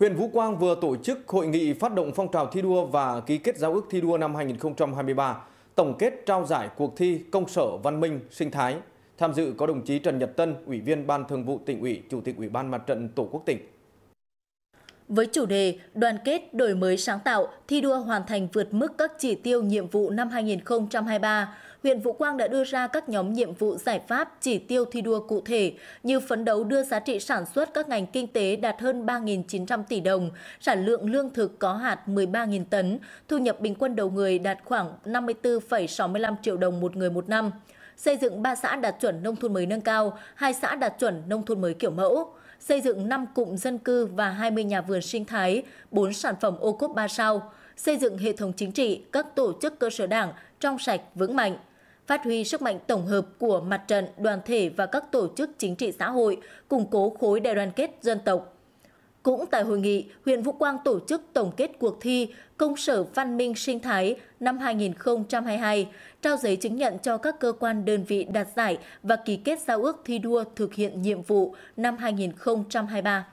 Huyện Vũ Quang vừa tổ chức hội nghị phát động phong trào thi đua và ký kết giao ước thi đua năm 2023, tổng kết trao giải cuộc thi công sở văn minh sinh thái. Tham dự có đồng chí Trần Nhật Tân, Ủy viên Ban Thường vụ tỉnh ủy, Chủ tịch Ủy ban Mặt trận Tổ quốc tỉnh. Với chủ đề Đoàn kết, đổi mới sáng tạo, thi đua hoàn thành vượt mức các chỉ tiêu nhiệm vụ năm 2023, huyện Vũ Quang đã đưa ra các nhóm nhiệm vụ giải pháp chỉ tiêu thi đua cụ thể như phấn đấu đưa giá trị sản xuất các ngành kinh tế đạt hơn 3.900 tỷ đồng, sản lượng lương thực có hạt 13.000 tấn, thu nhập bình quân đầu người đạt khoảng 54,65 triệu đồng một người một năm xây dựng 3 xã đạt chuẩn nông thôn mới nâng cao, 2 xã đạt chuẩn nông thôn mới kiểu mẫu, xây dựng 5 cụm dân cư và 20 nhà vườn sinh thái, 4 sản phẩm ô cốp 3 sao, xây dựng hệ thống chính trị, các tổ chức cơ sở đảng trong sạch, vững mạnh, phát huy sức mạnh tổng hợp của mặt trận, đoàn thể và các tổ chức chính trị xã hội, củng cố khối đại đoàn kết dân tộc, cũng tại hội nghị, huyện Vũ Quang tổ chức tổng kết cuộc thi Công sở Văn minh Sinh thái năm 2022, trao giấy chứng nhận cho các cơ quan đơn vị đạt giải và ký kết giao ước thi đua thực hiện nhiệm vụ năm 2023.